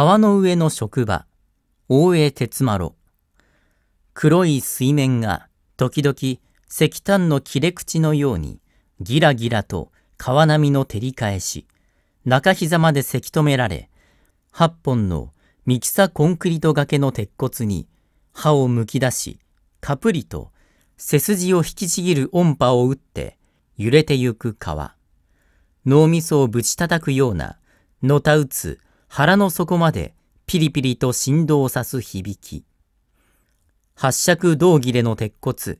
川の上の職場、大江鉄丸。黒い水面が時々石炭の切れ口のようにギラギラと川波の照り返し、中膝までせき止められ、8本のミキサコンクリート崖けの鉄骨に歯をむき出し、カプリと背筋を引きちぎる音波を打って揺れてゆく川。脳みそをぶち叩くような、のたうつ腹の底までピリピリと振動を指す響き。八尺胴切れの鉄骨、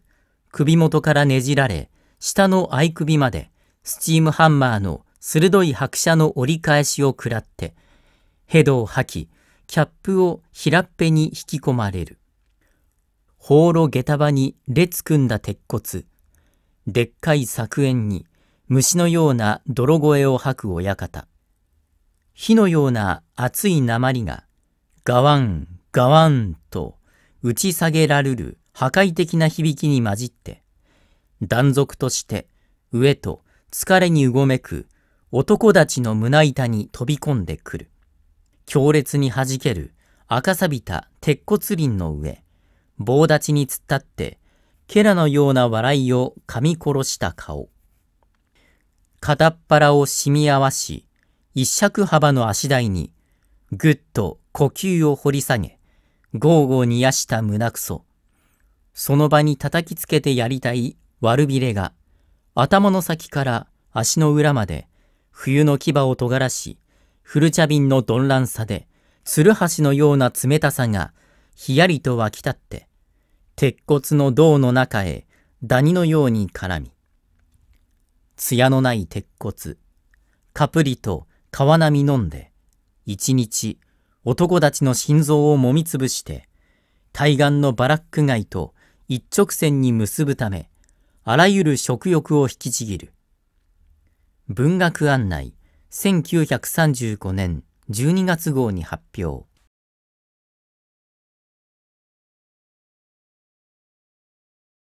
首元からねじられ、下の合首までスチームハンマーの鋭い拍車の折り返しを食らって、ヘドを吐き、キャップを平っぺに引き込まれる。放浪下駄場に列組んだ鉄骨、でっかい作園に虫のような泥声を吐く親方。火のような熱い鉛がガワンガワンと打ち下げられる破壊的な響きに混じって断続として上と疲れにうごめく男たちの胸板に飛び込んでくる強烈に弾ける赤錆びた鉄骨林の上棒立ちに突っ立ってケラのような笑いを噛み殺した顔片っ腹を染み合わし一尺幅の足台に、ぐっと呼吸を掘り下げ、豪語にやした胸くそ。その場に叩きつけてやりたい悪びれが、頭の先から足の裏まで、冬の牙を尖らし、古茶瓶の鈍乱さで、鶴橋のような冷たさが、ひやりと湧き立って、鉄骨の胴の中へ、ダニのように絡み。艶のない鉄骨、カプリと川並飲んで、一日、男たちの心臓を揉みつぶして、対岸のバラック街と一直線に結ぶため、あらゆる食欲を引きちぎる。文学案内1935年12月号に発表。